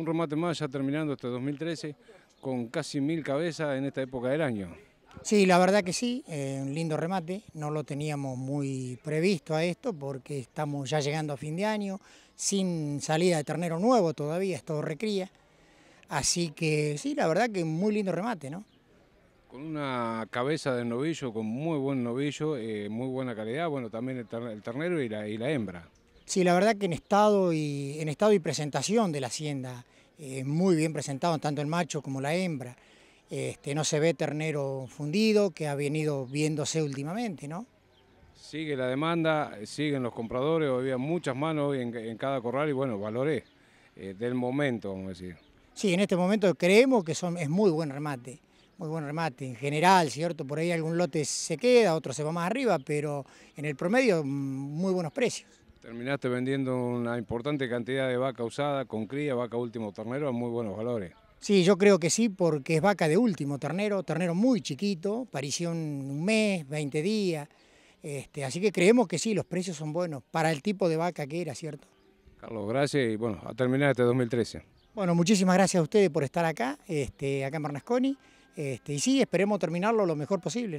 un remate más ya terminando este 2013 con casi mil cabezas en esta época del año. Sí, la verdad que sí, eh, un lindo remate, no lo teníamos muy previsto a esto porque estamos ya llegando a fin de año, sin salida de ternero nuevo todavía, es todo recría, así que sí, la verdad que muy lindo remate, ¿no? Con una cabeza de novillo, con muy buen novillo, eh, muy buena calidad, bueno, también el, ternero y la hembra. Sí, la verdad que en estado y, en estado y presentación de la hacienda, es eh, muy bien presentado tanto el macho como la hembra. Este, no se ve ternero fundido que ha venido viéndose últimamente, ¿no? Sigue la demanda, siguen los compradores, había muchas manos en, en cada corral y bueno, valoré eh, del momento, vamos a decir. Sí, en este momento creemos que son, es muy buen remate, muy buen remate en general, ¿cierto? Por ahí algún lote se queda, otro se va más arriba, pero en el promedio mm, muy buenos precios. Terminaste vendiendo una importante cantidad de vaca usada, con cría, vaca último ternero a muy buenos valores. Sí, yo creo que sí, porque es vaca de último ternero, ternero muy chiquito, parición un mes, 20 días. Este, así que creemos que sí, los precios son buenos para el tipo de vaca que era, ¿cierto? Carlos, gracias y bueno, a terminar este 2013. Bueno, muchísimas gracias a ustedes por estar acá, este, acá en Bernasconi. Este, y sí, esperemos terminarlo lo mejor posible. ¿no?